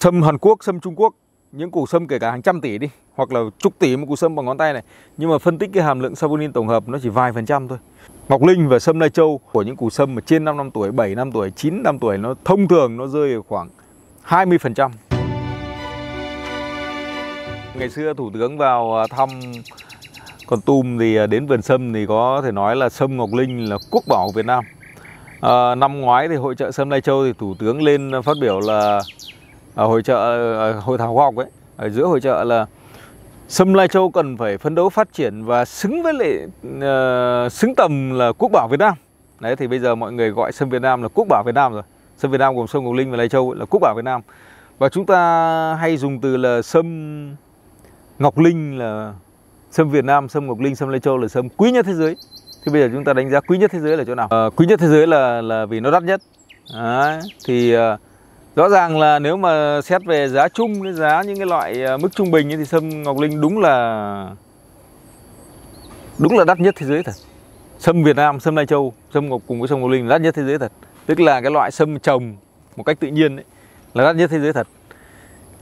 Sâm Hàn Quốc, sâm Trung Quốc, những củ sâm kể cả hàng trăm tỷ đi hoặc là chục tỷ một củ sâm bằng ngón tay này nhưng mà phân tích cái hàm lượng saponin tổng hợp nó chỉ vài phần trăm thôi ngọc linh và sâm lai châu của những củ sâm mà trên 5 năm tuổi 7 năm tuổi 9 năm tuổi nó thông thường nó rơi ở khoảng 20 phần trăm ngày xưa thủ tướng vào à, thăm còn tum thì à, đến vườn sâm thì có thể nói là sâm ngọc linh là quốc bảo của việt nam à, năm ngoái thì hội trợ sâm lai châu thì thủ tướng lên phát biểu là ở hội trợ ờ, ờ, hội thảo khoa học ấy ở giữa hội trợ là sâm lai châu cần phải phấn đấu phát triển và xứng với lại uh, xứng tầm là quốc bảo việt nam đấy thì bây giờ mọi người gọi sâm việt nam là quốc bảo việt nam rồi sâm việt nam gồm sâm ngọc linh và lai châu là quốc bảo việt nam và chúng ta hay dùng từ là sâm ngọc linh là sâm việt nam sâm ngọc linh sâm lai châu là sâm quý nhất thế giới thì bây giờ chúng ta đánh giá quý nhất thế giới là chỗ nào à, quý nhất thế giới là là vì nó đắt nhất à, thì uh, Rõ ràng là nếu mà xét về giá chung giá những cái loại à, mức trung bình thì sâm Ngọc Linh đúng là đúng là đắt nhất thế giới thật. Sâm Việt Nam, sâm Lai Châu, sâm Ngọc cùng với sâm Ngọc Linh là đắt nhất thế giới thật. Tức là cái loại sâm trồng một cách tự nhiên ấy, là đắt nhất thế giới thật.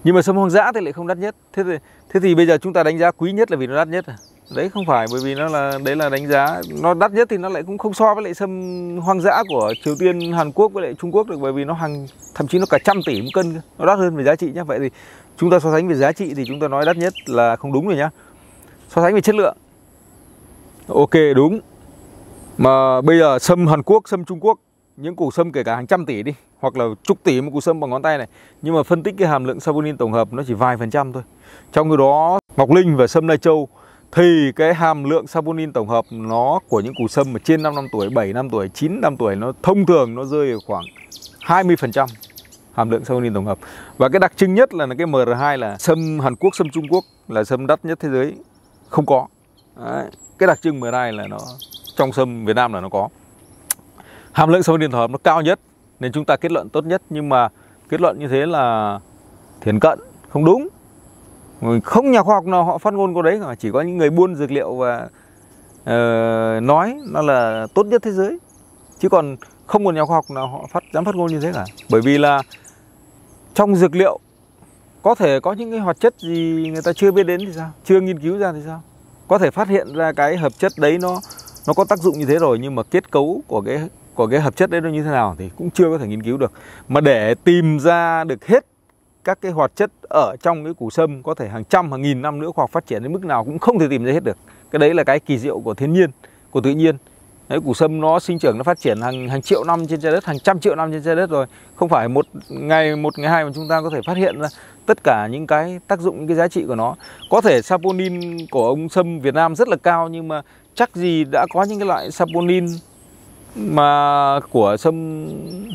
Nhưng mà sâm hoang dã thì lại không đắt nhất. Thế thì, thế thì bây giờ chúng ta đánh giá quý nhất là vì nó đắt nhất à? đấy không phải bởi vì nó là đấy là đánh giá nó đắt nhất thì nó lại cũng không so với lại sâm hoang dã của Triều Tiên Hàn Quốc với lại Trung Quốc được bởi vì nó hàng thậm chí nó cả trăm tỷ một cân nó đắt hơn về giá trị nhé vậy thì chúng ta so sánh về giá trị thì chúng ta nói đắt nhất là không đúng rồi nhá so sánh về chất lượng ok đúng mà bây giờ sâm Hàn Quốc sâm Trung Quốc những củ sâm kể cả hàng trăm tỷ đi hoặc là chục tỷ một củ sâm bằng ngón tay này nhưng mà phân tích cái hàm lượng saponin tổng hợp nó chỉ vài phần trăm thôi trong khi đó Ngọc Linh và sâm Lai Châu thì cái hàm lượng saponin tổng hợp nó của những củ sâm mà trên 5 năm tuổi, 7 năm tuổi, 9 năm tuổi nó thông thường nó rơi ở khoảng 20% hàm lượng saponin tổng hợp. Và cái đặc trưng nhất là cái MR2 là sâm Hàn Quốc, sâm Trung Quốc là sâm đắt nhất thế giới không có. Đấy. Cái đặc trưng MR2 là nó trong sâm Việt Nam là nó có. Hàm lượng saponin tổng hợp nó cao nhất nên chúng ta kết luận tốt nhất nhưng mà kết luận như thế là thiền cận không đúng không nhà khoa học nào họ phát ngôn câu đấy cả chỉ có những người buôn dược liệu và uh, nói nó là tốt nhất thế giới chứ còn không còn nhà khoa học nào họ phát dám phát ngôn như thế cả bởi vì là trong dược liệu có thể có những cái hoạt chất gì người ta chưa biết đến thì sao chưa nghiên cứu ra thì sao có thể phát hiện ra cái hợp chất đấy nó nó có tác dụng như thế rồi nhưng mà kết cấu của cái của cái hợp chất đấy nó như thế nào thì cũng chưa có thể nghiên cứu được mà để tìm ra được hết các cái hoạt chất ở trong cái củ sâm có thể hàng trăm hàng nghìn năm nữa hoặc phát triển đến mức nào cũng không thể tìm ra hết được cái đấy là cái kỳ diệu của thiên nhiên của tự nhiên đấy củ sâm nó sinh trưởng nó phát triển hàng hàng triệu năm trên trái đất hàng trăm triệu năm trên trái đất rồi không phải một ngày một ngày hai mà chúng ta có thể phát hiện ra tất cả những cái tác dụng những cái giá trị của nó có thể saponin của ông sâm Việt Nam rất là cao nhưng mà chắc gì đã có những cái loại saponin mà của sâm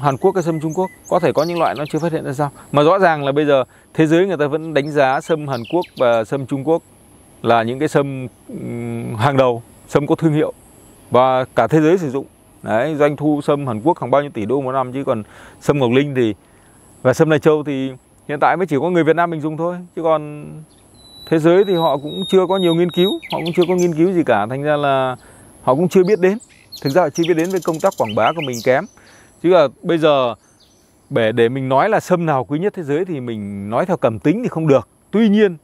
Hàn Quốc hay sâm Trung Quốc có thể có những loại nó chưa phát hiện ra sao mà rõ ràng là bây giờ thế giới người ta vẫn đánh giá sâm Hàn Quốc và sâm Trung Quốc là những cái sâm hàng đầu sâm có thương hiệu và cả thế giới sử dụng đấy doanh thu sâm Hàn Quốc khoảng bao nhiêu tỷ đô một năm chứ còn sâm Ngọc Linh thì và sâm Lai Châu thì hiện tại mới chỉ có người Việt Nam mình dùng thôi chứ còn thế giới thì họ cũng chưa có nhiều nghiên cứu họ cũng chưa có nghiên cứu gì cả thành ra là họ cũng chưa biết đến thực ra chỉ biết đến với công tác quảng bá của mình kém chứ là bây giờ để để mình nói là sâm nào quý nhất thế giới thì mình nói theo cảm tính thì không được tuy nhiên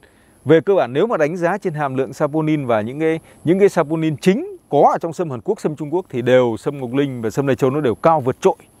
về cơ bản nếu mà đánh giá trên hàm lượng saponin và những cái những cái saponin chính có ở trong sâm Hàn Quốc, sâm Trung Quốc thì đều sâm Ngọc Linh và sâm Lê Châu nó đều cao vượt trội.